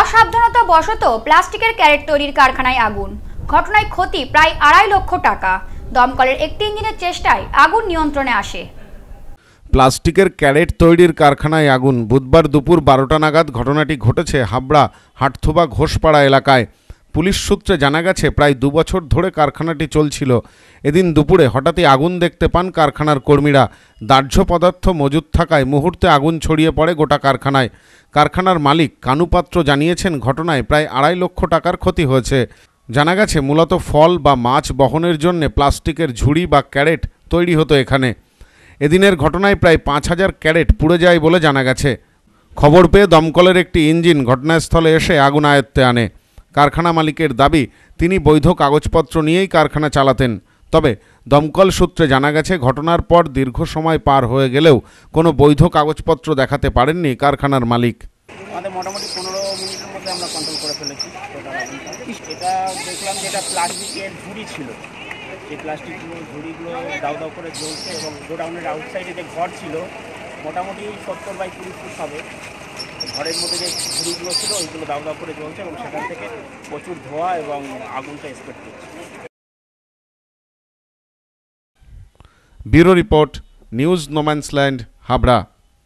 অসাবধানতা বশত প্লাস্টিকের ক্যারেট তৈরির কারখানায় আগুন ঘটনায় ক্ষতি প্রায় আড়াই লক্ষ টাকা দমকলের একটি ইঞ্জিনের চেষ্টায় আগুন নিয়ন্ত্রণে আসে প্লাস্টিকের ক্যারেট তৈরির কারখানায় আগুন বুধবার দুপুর বারোটা নাগাদ ঘটনাটি ঘটেছে হাবড়া হাটথুবা ঘোষপাড়া এলাকায় পুলিশ সূত্রে জানা গেছে প্রায় দুবছর ধরে কারখানাটি চলছিল এদিন দুপুরে হঠাৎই আগুন দেখতে পান কারখানার কর্মীরা দাহ্য পদার্থ মজুদ থাকায় মুহূর্তে আগুন ছড়িয়ে পড়ে গোটা কারখানায় কারখানার মালিক কানুপাত্র জানিয়েছেন ঘটনায় প্রায় আড়াই লক্ষ টাকার ক্ষতি হয়েছে জানা গেছে মূলত ফল বা মাছ বহনের জন্য প্লাস্টিকের ঝুড়ি বা ক্যারেট তৈরি হতো এখানে এদিনের ঘটনায় প্রায় পাঁচ হাজার ক্যারেট পুড়ে যায় বলে জানা গেছে খবর পেয়ে দমকলের একটি ইঞ্জিন ঘটনাস্থলে এসে আগুন আয়ত্তে আনে কারখানা মালিকের দাবি তিনি বৈধ কাগজপত্র নিয়েই কারখানা চালাতেন তবে দমকল সূত্রে জানা গেছে ঘটনার পর দীর্ঘ সময় পার হয়ে গেলেও কোনো বৈধ কাগজপত্র দেখাতে পারেননি কারখানার মালিক মোটামুটি মোটামুটি সত্তর বাই কুড়ি ফুট হবে ঘরের মধ্যে যে ঝুড়িগুলো ছিল ওইগুলো দাউ দাউ করে জ্বলছে এবং সেখান থেকে প্রচুর ধোঁয়া এবং আগুনটা স্প্রেড করছে bureau report news no man's land Habra